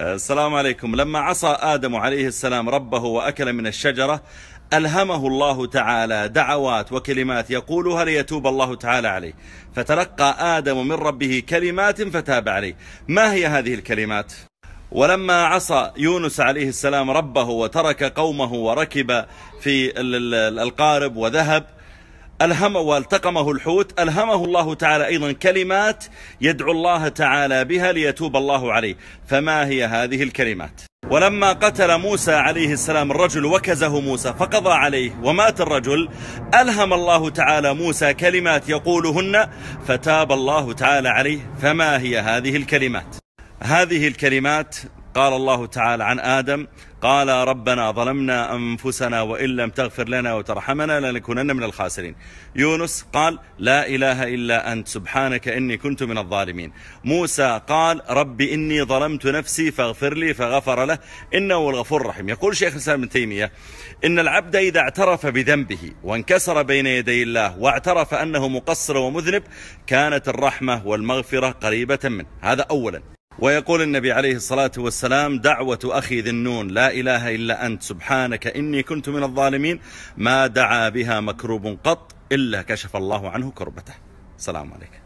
السلام عليكم لما عصى آدم عليه السلام ربه وأكل من الشجرة ألهمه الله تعالى دعوات وكلمات يقولها ليتوب الله تعالى عليه فتلقى آدم من ربه كلمات فتاب عليه ما هي هذه الكلمات؟ ولما عصى يونس عليه السلام ربه وترك قومه وركب في القارب وذهب ألهم والتقمه الحوت ألهمه الله تعالى أيضا كلمات يدعو الله تعالى بها ليتوب الله عليه فما هي هذه الكلمات ولما قتل موسى عليه السلام الرجل وكزه موسى فقضى عليه ومات الرجل ألهم الله تعالى موسى كلمات يقولهن فتاب الله تعالى عليه فما هي هذه الكلمات هذه الكلمات قال الله تعالى عن آدم قال ربنا ظلمنا أنفسنا وإن لم تغفر لنا وترحمنا لنكونن من الخاسرين يونس قال لا إله إلا أنت سبحانك إني كنت من الظالمين موسى قال رب إني ظلمت نفسي فاغفر لي فغفر له إنه الغفور الرحيم يقول شيخ الإسلام ابن تيمية إن العبد إذا اعترف بذنبه وانكسر بين يدي الله واعترف أنه مقصر ومذنب كانت الرحمة والمغفرة قريبة منه هذا أولا ويقول النبي عليه الصلاة والسلام دعوة أخي ذي النون لا إله إلا أنت سبحانك إني كنت من الظالمين ما دعا بها مكروب قط إلا كشف الله عنه كربته سلام عليكم